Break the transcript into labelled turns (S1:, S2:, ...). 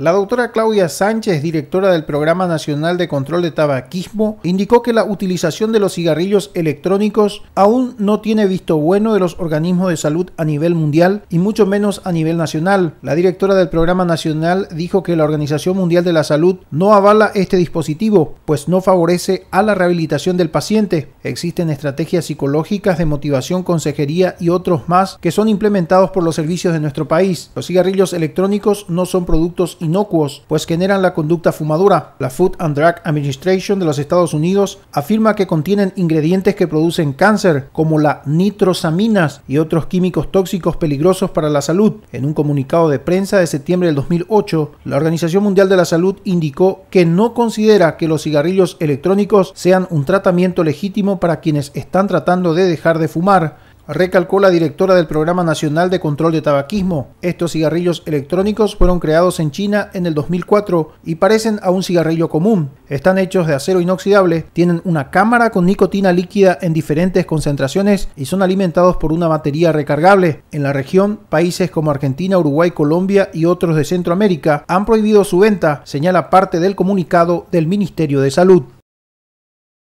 S1: La doctora Claudia Sánchez, directora del Programa Nacional de Control de Tabaquismo, indicó que la utilización de los cigarrillos electrónicos aún no tiene visto bueno de los organismos de salud a nivel mundial y mucho menos a nivel nacional. La directora del Programa Nacional dijo que la Organización Mundial de la Salud no avala este dispositivo, pues no favorece a la rehabilitación del paciente. Existen estrategias psicológicas de motivación, consejería y otros más que son implementados por los servicios de nuestro país. Los cigarrillos electrónicos no son productos inocuos, pues generan la conducta fumadora. La Food and Drug Administration de los Estados Unidos afirma que contienen ingredientes que producen cáncer, como la nitrosaminas y otros químicos tóxicos peligrosos para la salud. En un comunicado de prensa de septiembre del 2008, la Organización Mundial de la Salud indicó que no considera que los cigarrillos electrónicos sean un tratamiento legítimo para quienes están tratando de dejar de fumar recalcó la directora del Programa Nacional de Control de Tabaquismo. Estos cigarrillos electrónicos fueron creados en China en el 2004 y parecen a un cigarrillo común. Están hechos de acero inoxidable, tienen una cámara con nicotina líquida en diferentes concentraciones y son alimentados por una batería recargable. En la región, países como Argentina, Uruguay, Colombia y otros de Centroamérica han prohibido su venta, señala parte del comunicado del Ministerio de Salud.